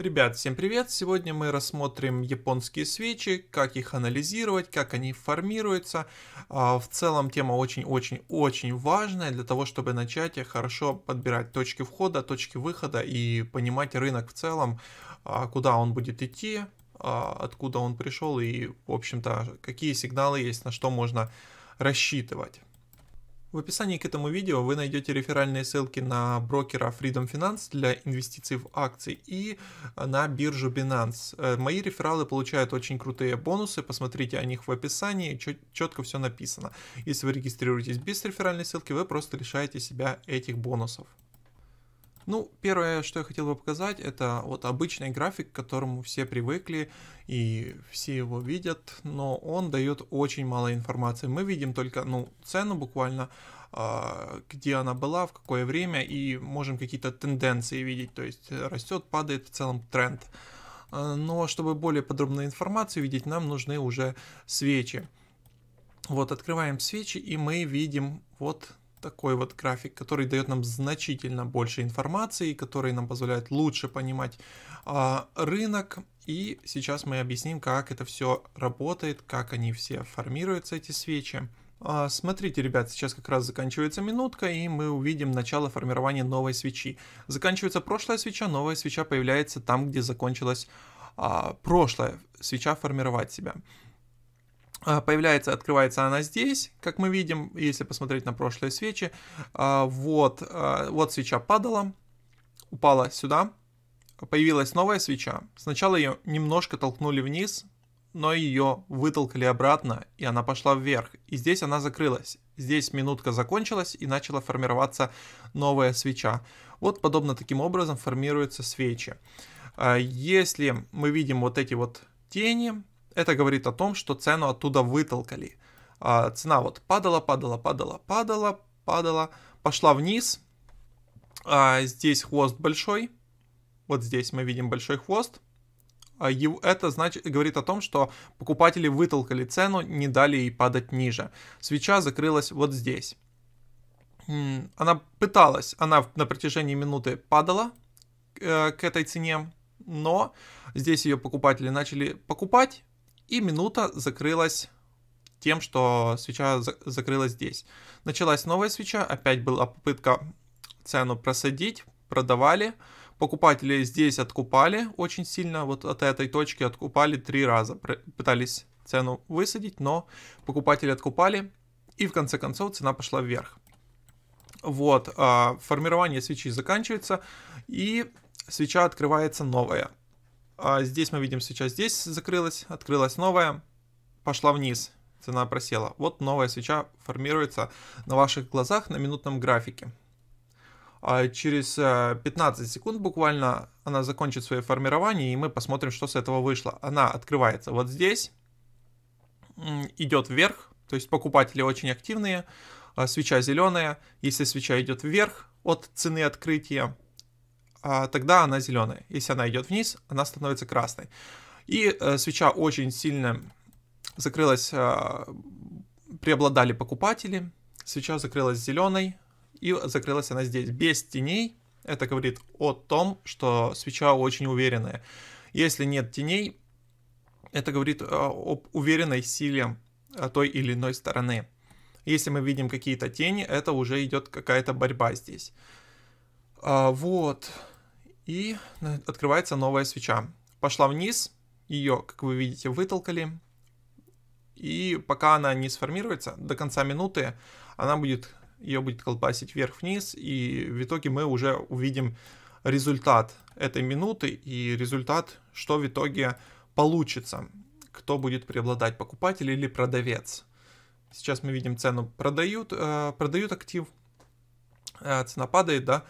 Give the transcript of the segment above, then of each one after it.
Ребят, всем привет! Сегодня мы рассмотрим японские свечи, как их анализировать, как они формируются. А, в целом тема очень-очень-очень важная для того, чтобы начать хорошо подбирать точки входа, точки выхода и понимать рынок в целом, а, куда он будет идти, а, откуда он пришел и, в общем-то, какие сигналы есть, на что можно рассчитывать. В описании к этому видео вы найдете реферальные ссылки на брокера Freedom Finance для инвестиций в акции и э, на биржу Binance. Э, мои рефералы получают очень крутые бонусы, посмотрите о них в описании, четко все написано. Если вы регистрируетесь без реферальной ссылки, вы просто лишаете себя этих бонусов. Ну, первое, что я хотел бы показать, это вот обычный график, к которому все привыкли и все его видят, но он дает очень мало информации. Мы видим только, ну, цену буквально, а, где она была, в какое время, и можем какие-то тенденции видеть, то есть растет, падает в целом тренд. А, но чтобы более подробную информацию видеть, нам нужны уже свечи. Вот открываем свечи и мы видим вот такой вот график, который дает нам значительно больше информации, который нам позволяет лучше понимать э, рынок. И сейчас мы объясним, как это все работает, как они все формируются, эти свечи. Э, смотрите, ребят, сейчас как раз заканчивается минутка, и мы увидим начало формирования новой свечи. Заканчивается прошлая свеча, новая свеча появляется там, где закончилась э, прошлая свеча формировать себя. А, появляется, открывается она здесь, как мы видим, если посмотреть на прошлые свечи. А, вот, а, вот свеча падала, упала сюда, появилась новая свеча. Сначала ее немножко толкнули вниз, но ее вытолкали обратно, и она пошла вверх. И здесь она закрылась. Здесь минутка закончилась, и начала формироваться новая свеча. Вот подобно таким образом формируются свечи. Если мы видим вот эти вот тени, это говорит о том, что цену оттуда вытолкали. А цена вот падала, падала, падала, падала, падала, пошла вниз. А здесь хвост большой. Вот здесь мы видим большой хвост. А, это значит, говорит о том, что покупатели вытолкали цену, не дали ей падать ниже. Свеча закрылась вот здесь. Она пыталась, она на протяжении минуты падала э, к этой цене, но здесь ее покупатели начали покупать, и минута закрылась тем, что свеча за закрылась здесь. Началась новая свеча, опять была попытка цену просадить, продавали. Покупатели здесь откупали очень сильно, вот от этой точки откупали три раза. Пытались цену высадить, но покупатели откупали, и в конце концов цена пошла вверх. Вот, а, формирование свечи заканчивается, и свеча открывается новая. А здесь мы видим свеча. здесь закрылась, открылась новая, пошла вниз, цена просела. Вот новая свеча формируется на ваших глазах на минутном графике. А через 15 э, секунд буквально она закончит свое формирование, и мы посмотрим, что с этого вышло. Она открывается вот здесь, идет вверх, то есть покупатели очень активные, а свеча зеленая. Если свеча идет вверх от цены открытия, а, тогда она зеленая. Если она идет вниз, она становится красной. И э, свеча очень сильно закрылась, а, преобладали покупатели. Свеча закрылась зеленой, и закрылась она здесь без теней. Это говорит о том, что свеча очень уверенная. Если нет теней, это говорит а, об уверенной силе той или иной стороны. Если мы видим какие-то тени, это уже идет какая-то борьба здесь. Вот и э, открывается новая свеча. Пошла вниз, ее, как вы видите, вытолкали, и пока она не сформируется, до конца минуты она будет, ее будет колбасить вверх-вниз, и в итоге мы уже увидим результат этой минуты и результат, что в итоге получится, кто будет преобладать, покупатель или продавец. Сейчас мы видим цену продают, э, продают актив, э, цена падает, да,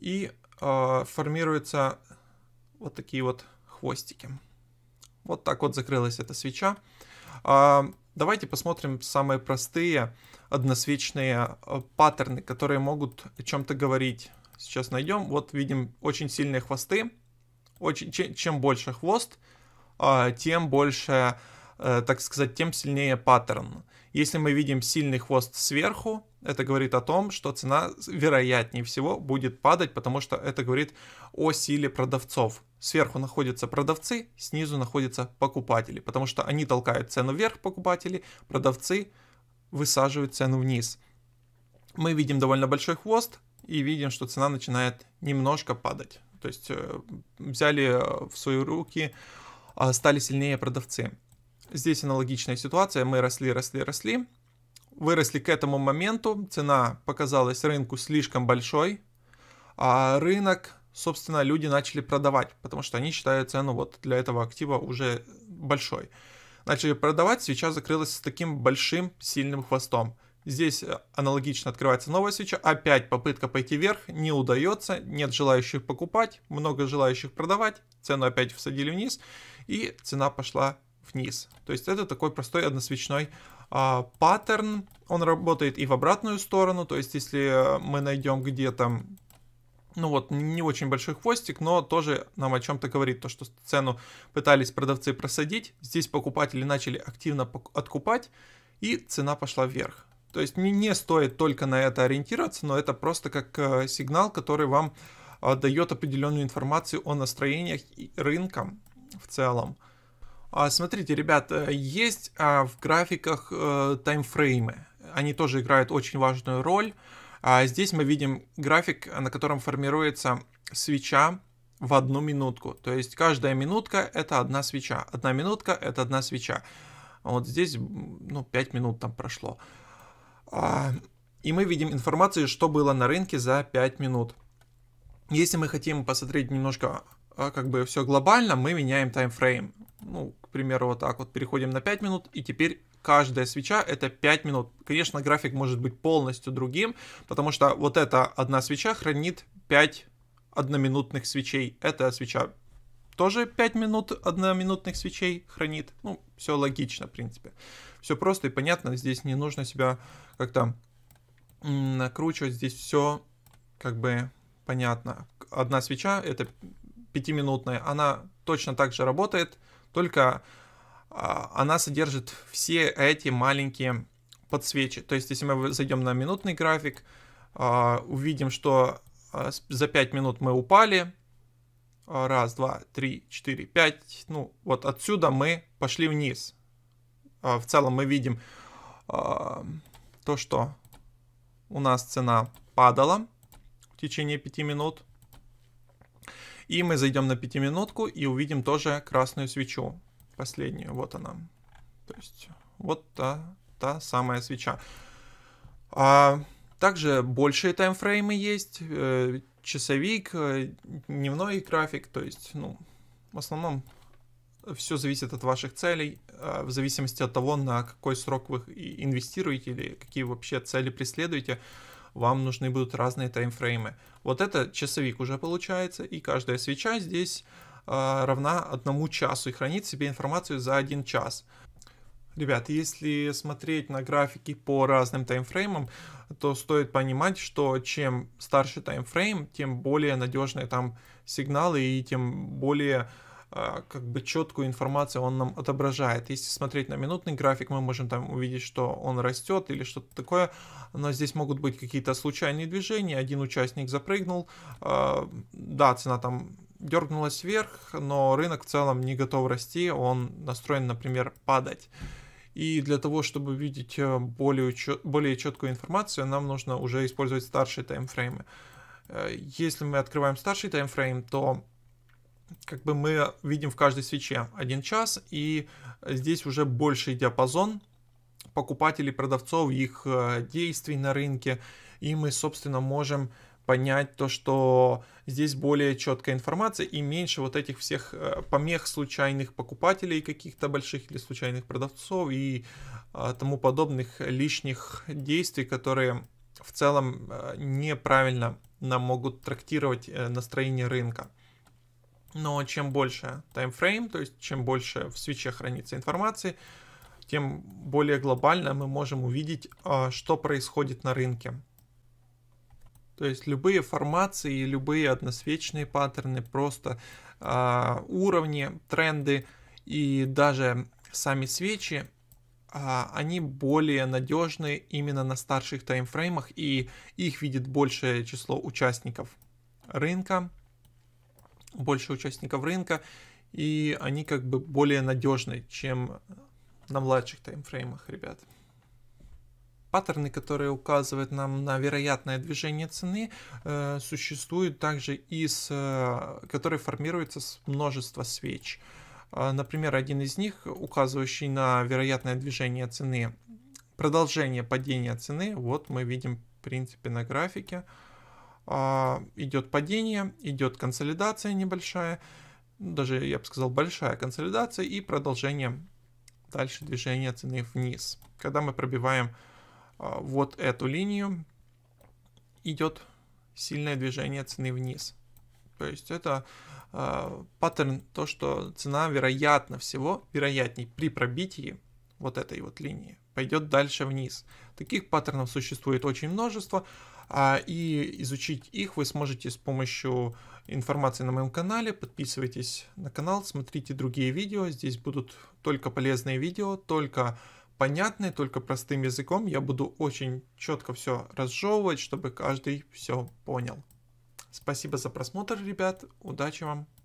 и Э, формируются вот такие вот хвостики. Вот так вот закрылась эта свеча. А, давайте посмотрим самые простые односвечные э, паттерны, которые могут о чем-то говорить. Сейчас найдем. Вот видим очень сильные хвосты. Очень, чем, больше хвост, а, тем больше, э, так сказать, тем сильнее паттерн. Если мы видим сильный хвост сверху, это говорит о том, что цена, вероятнее всего, будет падать, потому что это говорит о силе продавцов. Сверху находятся продавцы, снизу находятся покупатели, потому что они толкают цену вверх покупатели, продавцы высаживают цену вниз. Мы видим довольно большой хвост и видим, что цена начинает немножко падать. То есть э, взяли э, в свои руки, а, стали сильнее продавцы. Здесь аналогичная ситуация, мы росли, росли, росли, выросли к этому моменту, цена показалась рынку слишком большой, а рынок, собственно, люди начали продавать, потому что они считают цену вот для этого актива уже большой. Начали продавать, свеча закрылась с таким большим сильным хвостом. Здесь э, аналогично открывается новая свеча, опять попытка пойти вверх, не удается, нет желающих покупать, много желающих продавать, цену опять всадили вниз, и цена пошла вниз. То есть это такой простой односвечной а, паттерн, он работает и в обратную сторону, то есть если э, мы найдем где-то ну вот, не очень большой хвостик, но тоже нам о чем-то говорит, то, что цену пытались продавцы просадить, здесь покупатели начали активно откупать, и цена пошла вверх. То есть не, не стоит только на это ориентироваться, но это просто как э, сигнал, который вам э, дает определенную информацию о настроениях рынка в целом. А, смотрите, ребят, э, есть а, в графиках э, таймфреймы. Они тоже играют очень важную роль. А здесь мы видим график, на котором формируется свеча в одну минутку. То есть каждая минутка это одна свеча. Одна минутка это одна свеча. Вот здесь, ну, 5 минут там прошло. И мы видим информацию, что было на рынке за 5 минут. Если мы хотим посмотреть немножко как бы все глобально, мы меняем таймфрейм. Ну, примеру, вот так вот, переходим на 5 минут, и теперь каждая свеча это 5 минут. Конечно, график может быть полностью другим, потому что вот эта одна свеча хранит 5 одноминутных свечей. Эта свеча тоже 5 минут одноминутных свечей хранит. Ну, все логично, в принципе. Все просто и понятно, здесь не нужно себя как-то накручивать, здесь все как бы понятно. Одна свеча, это 5-минутная, она точно так же работает, только а, она содержит все эти маленькие подсвечи. То есть, если мы зайдем на минутный график, а, увидим, что а, за 5 минут мы упали. Раз, два, три, четыре, пять. Ну, вот отсюда мы пошли вниз. В целом мы видим то, что у нас цена падала в течение 5 минут. И мы зайдем на пятиминутку и увидим тоже красную свечу. Последнюю, вот она. То есть вот та, та самая свеча. А, также большие таймфреймы есть, э, часовик, э, дневной график, то есть, ну, в основном все зависит от ваших целей, э, в зависимости от того, на какой срок вы инвестируете или какие вообще цели преследуете вам нужны будут разные таймфреймы. Вот это часовик уже получается, и каждая свеча здесь э, равна одному часу и хранит себе информацию за один час. Ребят, если смотреть на графики по разным таймфреймам, то стоит понимать, что чем старше таймфрейм, тем более надежные там сигналы и тем более а, как бы четкую информацию он нам отображает. Если смотреть на минутный график, мы можем там увидеть, что он растет или что-то такое, но здесь могут быть какие-то случайные движения, один участник запрыгнул, а, да, цена там дергнулась вверх, но рынок в целом не готов расти, он настроен, например, падать. И для того, чтобы видеть э, более, более четкую информацию, нам нужно уже использовать старшие таймфреймы. Э, если мы открываем старший таймфрейм, то как бы мы видим в каждой свече один час, и здесь уже больший диапазон покупателей, продавцов, их э, действий на рынке, и мы, собственно, можем понять то, что здесь более четкая информация и меньше вот этих всех э, помех случайных покупателей каких-то больших или случайных продавцов и э, тому подобных лишних действий, которые в целом неправильно нам могут трактировать настроение рынка. Но чем больше таймфрейм, то есть чем больше в свече хранится информации, тем более глобально мы можем увидеть, а, что происходит на рынке. То есть любые формации, любые односвечные паттерны, просто э, уровни, тренды и даже сами свечи, э, они более надежны именно на старших таймфреймах и их видит большее число участников рынка больше участников рынка, и они как бы более надежны, чем на младших таймфреймах, ребят. Паттерны, которые указывают нам на вероятное движение цены, э, существуют также из, э, которые формируются с множества свеч. Э, например, один из них, указывающий на вероятное движение цены, продолжение падения цены, вот мы видим в принципе на графике, э, а, идет падение, идет консолидация небольшая, ну, даже я бы сказал большая консолидация и продолжение дальше движения цены вниз. Когда мы пробиваем а, вот эту линию, идет сильное движение цены вниз. То есть это а, паттерн, то, что цена вероятно всего, вероятней при пробитии вот этой вот линии пойдет дальше вниз. Таких паттернов существует очень множество. А, и изучить их вы сможете с помощью информации на моем канале. Подписывайтесь на канал, смотрите другие видео. Здесь будут только полезные видео, только понятные, только простым языком. Я буду очень четко все разжевывать, чтобы каждый все понял. Спасибо за просмотр, ребят. Удачи вам.